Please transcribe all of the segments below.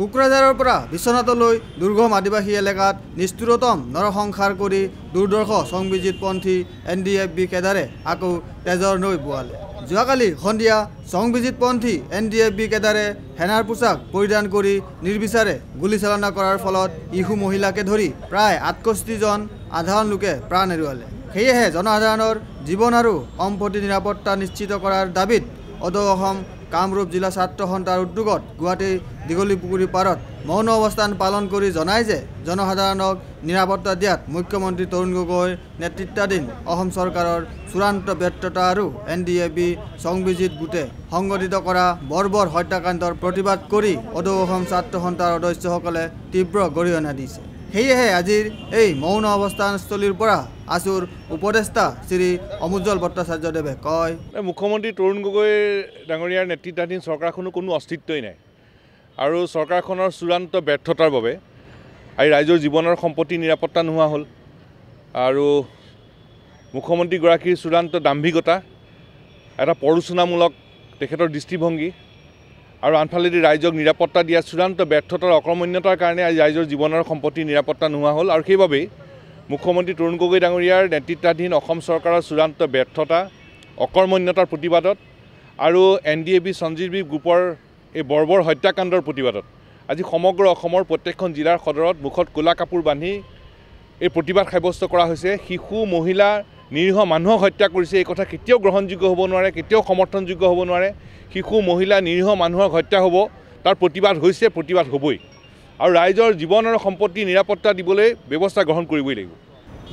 কোকৰাঝাৰৰ পৰা বিশ্বনাথলৈ দুৰ্গম আদিবাসী এলেকাত নিষ্ঠুৰতম নৰসংসাৰ কৰি দুৰ্দৰ্শ সংবিজিত পন্থী এন ডি এফ বি কেদাৰে আকৌ তেজৰ নৈ বোৱালে যোৱাকালি সন্ধিয়া সংবিজিত পন্থী এন ডি এফ বি কেদাৰে সেনাৰ পোছাক পৰিধান কৰি নিৰ্বিচাৰে গুলীচালনা কৰাৰ ফলত ইহু মহিলাকে ধৰি প্ৰায় আঠষষ্ঠিজন সাধাৰণ লোকে প্ৰাণ হেৰুৱালে সেয়েহে জনসাধাৰণৰ জীৱন আৰু সম্পত্তি নিৰাপত্তা নিশ্চিত কৰাৰ দাবীত অদৌ অসম কামৰূপ জিলা ছাত্ৰ সন্থাৰ উদ্যোগত গুৱাহাটীৰ দীঘলী পুকুৰী পাৰত মৌন অৱস্থান পালন কৰি জনায় যে জনসাধাৰণক নিৰাপত্তা দিয়াত মুখ্যমন্ত্ৰী তৰুণ গগৈ নেতৃত্বাধীন অসম চৰকাৰৰ চূড়ান্ত ব্যৰ্থতা আৰু N D A B Songbijit গুটে সংগঠিত কৰা বৰ্বৰ হত্যাকাণ্ডৰ প্ৰতিবাদ কৰে অদৌ ছাত্ৰ সন্থাৰ সদস্যসকলে তীব্ৰ গৰিহণা দিছে সেয়েহে আজিৰ এই মৌন অৱস্থানস্থলীৰ পৰা আছুৰ উপদেষ্টা শ্ৰী অমুজ্জ্বল ভট্টাচাৰ্যদেৱে কয় মুখ্যমন্ত্ৰী তৰুণ গগৈৰ ডাঙৰীয়াৰ নেতৃত্বাধীন চৰকাৰখনৰ কোনো অস্তিত্বই নাই আৰু চৰকাৰখনৰ চূড়ান্ত ব্যৰ্থতাৰ বাবে আজি ৰাইজৰ জীৱনৰ সম্পত্তি নিৰাপত্তা নোহোৱা হ'ল আৰু মুখ্যমন্ত্ৰীগৰাকীৰ চূড়ান্ত দাম্ভিকতা এটা পৰোচনামূলক তেখেতৰ দৃষ্টিভংগী আৰু আনফালেদি ৰাইজক নিৰাপত্তা দিয়া চূড়ান্ত ব্যৰ্থতাৰ অকৰ্মণ্যতাৰ কাৰণে আজি ৰাইজৰ জীৱনৰ সম্পত্তি নিৰাপত্তা নোহোৱা হ'ল আৰু সেইবাবেই মুখ্যমন্ত্ৰী তৰুণ গগৈ ডাঙৰীয়াৰ নেতৃত্বাধীন অসম চৰকাৰৰ চূড়ান্ত ব্যৰ্থতা অকৰ্মণ্যতাৰ প্ৰতিবাদত আৰু এন ডি এ বি সঞ্জীৱী গ্ৰুপৰ এই বৰ্বৰ হত্যাকাণ্ডৰ প্ৰতিবাদত আজি সমগ্ৰ অসমৰ প্ৰত্যেকখন জিলাৰ সদৰত মুখত ক'লা কাপোৰ বান্ধি এই প্ৰতিবাদ সাব্যস্ত কৰা হৈছে শিশু মহিলা নিৰীহ মানুহক হত্যা কৰিছে এই কথা কেতিয়াও গ্ৰহণযোগ্য হ'ব নোৱাৰে কেতিয়াও সমৰ্থনযোগ্য হ'ব নোৱাৰে শিশু মহিলা নিৰীহ মানুহক হত্যা হ'ব তাৰ প্ৰতিবাদ হৈছে প্ৰতিবাদ হ'বই আৰু ৰাইজৰ জীৱন আৰু সম্পত্তি নিৰাপত্তা দিবলৈ ব্যৱস্থা গ্ৰহণ কৰিবই লাগিব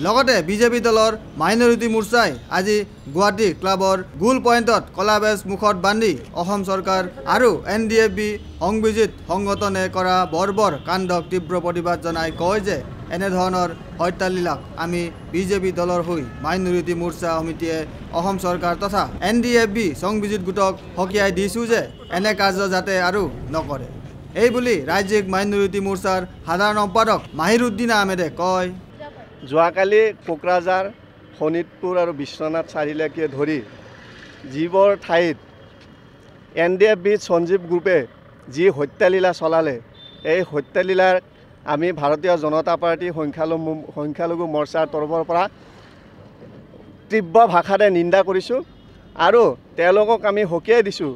লগতে বিজেপি দলৰ মাইনৰিটি মোৰ্চাই আজি গুৱাহাটী ক্লাবৰ গোল পইণ্টত কলাবেজ মুখত বান্ধি অসম চৰকাৰ আৰু N D F B Songbijit সংগঠনে কৰা বৰ্বৰ কাণ্ডক তীব্ৰ প্ৰতিবাদ জনাই কয় যে এনেধৰণৰ হত্যালীলাক আমি বিজেপি দলৰ হৈ মাইনৰিটি মৰ্চা সমিতিয়ে অসম চৰকাৰ তথা N D F B Songbijit গোটক সকীয়াই দিছোঁ যে এনে কাৰ্য যাতে আৰু নকৰে এই বুলি ৰাজ্যিক মাইনৰিটি মৰ্চাৰ সাধাৰণ সম্পাদক মাহিৰুদ্দিন আহমেদে কয় যোৱাকালি কোকৰাঝাৰ শোণিতপুৰ আৰু বিশ্বনাথ চাৰিলৈকে ধৰি যিবোৰ ঠাইত এন ডি এফ বি সঞ্জীৱ গ্ৰুপে যি হত্যালীলা চলালে এই হত্যালীলাৰ আমি ভাৰতীয় জনতা পাৰ্টী সংখ্যালঘু সংখ্যালঘু মৰ্চাৰ তৰফৰ পৰা তীব্ৰ ভাষাৰে নিন্দা কৰিছোঁ আৰু তেওঁলোকক আমি সকীয়াই দিছোঁ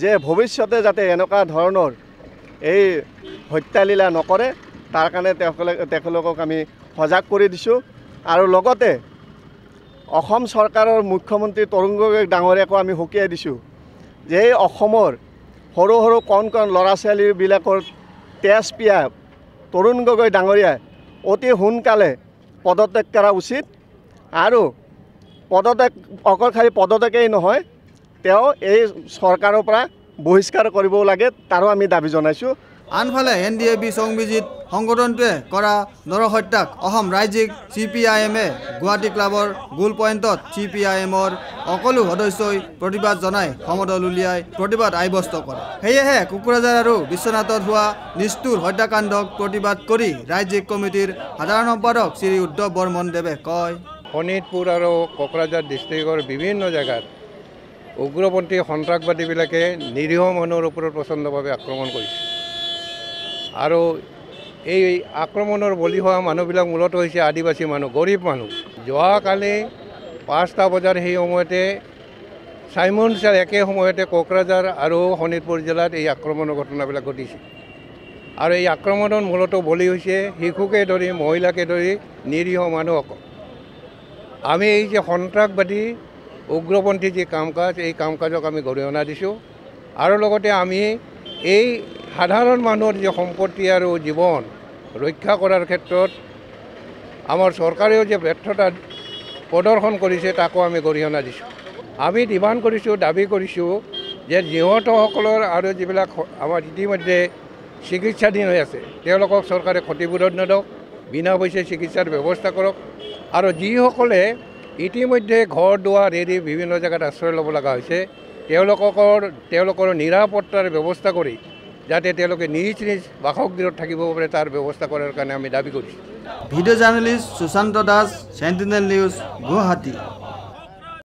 যে ভৱিষ্যতে যাতে এনেকুৱা ধৰণৰ এই হত্যালীলা নকৰে তাৰ কাৰণে তেওঁলোকে তেখেতলোকক আমি সজাগ কৰি দিছোঁ আৰু লগতে অসম চৰকাৰৰ মুখ্যমন্ত্ৰী তৰুণ গগৈ ডাঙৰীয়াকো আমি সকীয়াই দিছোঁ যে এই অসমৰ সৰু সৰু কণ কণ ল'ৰা ছোৱালীবিলাকৰ তেজ পিয়া তৰুণ গগৈ ডাঙৰীয়াই অতি সোনকালে পদত্যাগ কৰা উচিত আৰু পদত্যাগ অকল খালি পদত্যাগেই নহয় তেওঁ এই চৰকাৰৰ পৰা বহিষ্কাৰ কৰিবও লাগে তাৰো আমি দাবী জনাইছোঁ আনফালে N D A B Songbijit সংগঠনটোৱে কৰা নৰহত্যাক অসম ৰাজ্যিক চি পি আই এমে গুৱাহাটী ক্লাবৰ গোল পইণ্টত চি পি আই এমৰ সকলো সদস্যই প্ৰতিবাদ জনাই সমদল উলিয়াই প্ৰতিবাদ আব্যস্ত কৰে সেয়েহে কোকৰাঝাৰ আৰু বিশ্বনাথত হোৱা নিষ্ঠুৰ হত্যাকাণ্ডক প্ৰতিবাদ কৰি ৰাজ্যিক কমিটিৰ সাধাৰণ সম্পাদক শ্ৰী উদ্ধৱ বৰ্মন দেৱে কয় শোণিতপুৰ আৰু কোকৰাঝাৰ ডিষ্ট্ৰিক্টৰ বিভিন্ন জেগাত উগ্ৰপন্থী সন্ত্ৰাসবাদীবিলাকে নিৰীহ মানুহৰ ওপৰত প্ৰচণ্ডভাৱে আক্ৰমণ কৰিছে আৰু এই আক্ৰমণৰ বলি হোৱা মানুহবিলাক মূলতঃ হৈছে আদিবাসী মানুহ গৰীব মানুহ যোৱাকালি পাঁচটা বজাৰ সেই সময়তে চাইমনচাৰ একে সময়তে কোকৰাঝাৰ আৰু শোণিতপুৰ জিলাত এই আক্ৰমণৰ ঘটনাবিলাক ঘটিছে আৰু এই আক্ৰমণত মূলতঃ বলি হৈছে শিশুকে ধৰি মহিলাকে ধৰি নিৰীহ মানুহসকল আমি এই যে সন্ত্ৰাসবাদী উগ্ৰপন্থী যি কাম কাজ এই কাম কাজক আমি গৰিহণা দিছোঁ আৰু লগতে আমি এই সাধাৰণ মানুহৰ যি সম্পত্তি আৰু জীৱন ৰক্ষা কৰাৰ ক্ষেত্ৰত আমাৰ চৰকাৰেও যে ব্যৰ্থতা প্ৰদৰ্শন কৰিছে তাকো আমি গৰিহণা দিছোঁ আমি ডিমাণ্ড কৰিছোঁ দাবী কৰিছোঁ যে নিহতসকলৰ আৰু যিবিলাক আমাৰ ইতিমধ্যে চিকিৎসাধীন হৈ আছে তেওঁলোকক চৰকাৰে ক্ষতিপূৰণ নদক বিনা পইচা চিকিৎসাৰ ব্যৱস্থা কৰক আৰু যিসকলে ইতিমধ্যে ঘৰ দুৱাৰ এৰি বিভিন্ন জেগাত আশ্ৰয় ল'ব লগা হৈছে তেওঁলোককৰ তেওঁলোকৰ নিৰাপত্তাৰ ব্যৱস্থা কৰি যাতে তেওঁলোকে নিজ নিজ বাসগৃহত থাকিব পাৰে তাৰ ব্যৱস্থা কৰাৰ কাৰণে আমি দাবী কৰিছোঁ video' journalist Sushanta Das Sentinel news Guwahati